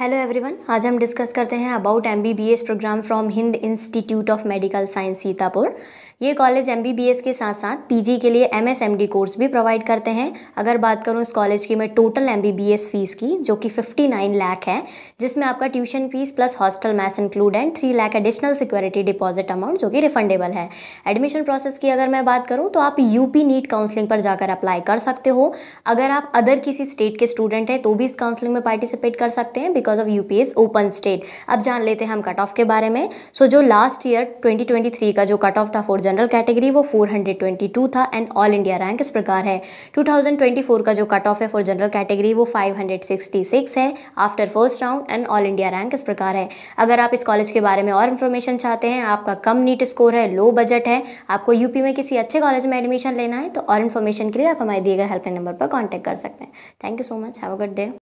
hello everyone आज हम discuss करते हैं about M B B S program from Hind institute of medical science Sitapur ये college M B B S के साथ साथ पी जी के लिए M S M D course भी प्रोवाइड करते हैं अगर बात करूँ इस कॉलेज की मैं total M B B S fees की जो कि फिफ्टी नाइन लाख है जिसमें आपका tuition fees plus hostel mess include and three lakh additional security deposit amount जो कि रिफंडेबल है एडमिशन प्रोसेस की अगर मैं बात करूँ तो आप यू नीट काउंसलिंग पर जाकर अप्लाई कर सकते हो अगर आप अदर किसी स्टेट के स्टूडेंट हैं तो भी इस काउंसलिंग में पार्टिसिपेट कर सकते हैं because because of you open state अब जान लेते हैं हम कट ऑफ के बारे में सो so, जो लास्ट ईयर 2023 का जो कट ऑफ था फॉर जनरल कैटेगरी वो 422 था एंड ऑल इंडिया रैंक इस प्रकार है 2024 का जो कट ऑफ है फॉर जनरल कैटेगरी वो 566 है after first round and all India rank इस प्रकार है अगर आप इस कॉलेज के बारे में और इन्फॉर्मेशन चाहते हैं आपका कम नीट स्कोर है लो बजट है आपको यूपी में किसी अच्छे कॉलेज में एडमिशन लेना है तो और इन्फॉर्मेशन के लिए आप हमारे दिए गए हेल्पलाइन नंबर पर कॉन्टैक्ट कर सकते हैं thank you so much have a good day